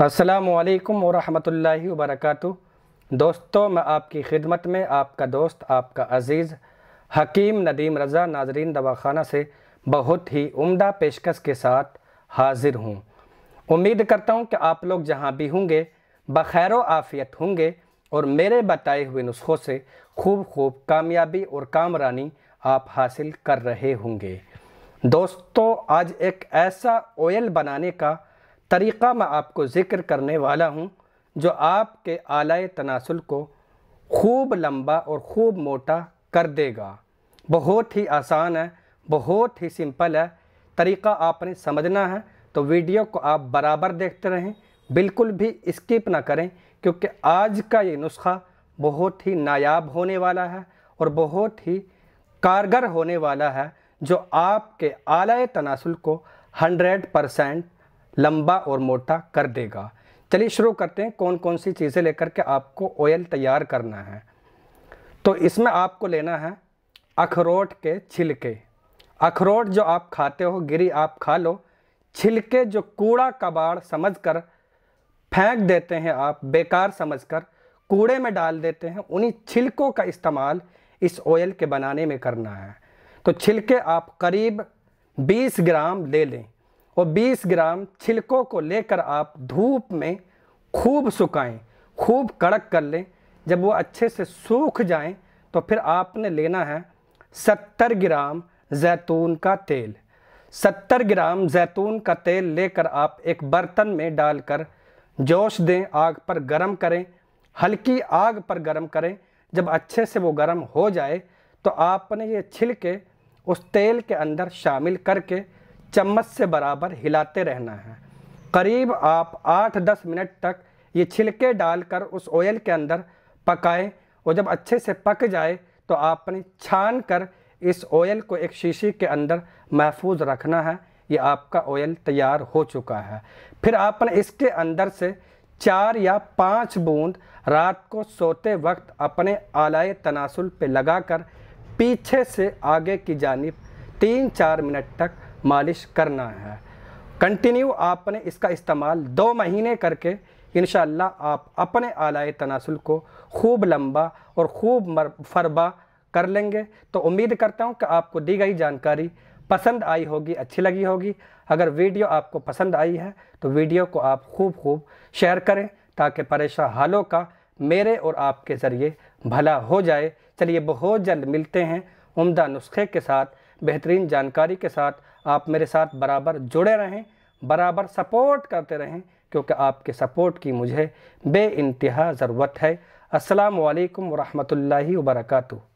असलकम वरहमल वरक दोस्तों मैं आपकी खिदमत में आपका दोस्त आपका अज़ीज़ हकीम नदीम रज़ा नाजरीन दवाखाना से बहुत ही उम्दा पेशकश के साथ हाज़िर हूँ उम्मीद करता हूँ कि आप लोग जहाँ भी होंगे बखैर आफ़ियत होंगे और मेरे बताए हुए नुस्खों से खूब खूब कामयाबी और कामरानी आप हासिल कर रहे होंगे दोस्तों आज एक ऐसा ऑयल बनाने का तरीक़ा मैं आपको ज़िक्र करने वाला हूँ जो आपके आलाए तनासुल को खूब लंबा और ख़ूब मोटा कर देगा बहुत ही आसान है बहुत ही सिंपल है तरीक़ा आपने समझना है तो वीडियो को आप बराबर देखते रहें बिल्कुल भी स्किप ना करें क्योंकि आज का ये नुस्खा बहुत ही नायाब होने वाला है और बहुत ही कारगर होने वाला है जो आपके आलाए तनासुल को 100 परसेंट लंबा और मोटा कर देगा चलिए शुरू करते हैं कौन कौन सी चीज़ें लेकर के आपको ऑयल तैयार करना है तो इसमें आपको लेना है अखरोट के छिलके अखरोट जो आप खाते हो गिरी आप खा लो छिलके जो कूड़ा कबाड़ समझकर फेंक देते हैं आप बेकार समझकर कूड़े में डाल देते हैं उन्हीं छिलकों का इस्तेमाल इस ऑयल के बनाने में करना है तो छिलके आप करीब 20 ग्राम ले लें और 20 ग्राम छिलकों को लेकर आप धूप में खूब सुखाएं खूब कड़क कर लें जब वो अच्छे से सूख जाएं तो फिर आपने लेना है 70 ग्राम जैतून का तेल 70 ग्राम जैतून का तेल लेकर आप एक बर्तन में डालकर जोश दें आग पर गर्म करें हल्की आग पर गर्म करें जब अच्छे से वो गर्म हो जाए तो आपने ये छिलके उस तेल के अंदर शामिल करके चम्मच से बराबर हिलाते रहना है करीब आप आठ दस मिनट तक ये छिलके डालकर उस ऑयल के अंदर पकाएं और जब अच्छे से पक जाए तो आपने छान कर इस ऑयल को एक शीशी के अंदर महफूज रखना है ये आपका ऑयल तैयार हो चुका है फिर आपने इसके अंदर से चार या पाँच बूंद रात को सोते वक्त अपने आलाय तनासुल पे लगाकर पीछे से आगे की जानब तीन चार मिनट तक मालिश करना है कंटिन्यू आपने इसका इस्तेमाल दो महीने करके इन आप अपने आलाए तनासल को खूब लंबा और खूब फरबा कर लेंगे तो उम्मीद करता हूँ कि आपको दी गई जानकारी पसंद आई होगी अच्छी लगी होगी अगर वीडियो आपको पसंद आई है तो वीडियो को आप खूब खूब शेयर करें ताकि परेशान हालों का मेरे और आपके ज़रिए भला हो जाए चलिए बहुत जल्द मिलते हैं उम्दा नुस्खे के साथ बेहतरीन जानकारी के साथ आप मेरे साथ बराबर जुड़े रहें बराबर सपोर्ट करते रहें क्योंकि आपके सपोर्ट की मुझे बे ज़रूरत है असलकम वरहमल वर्का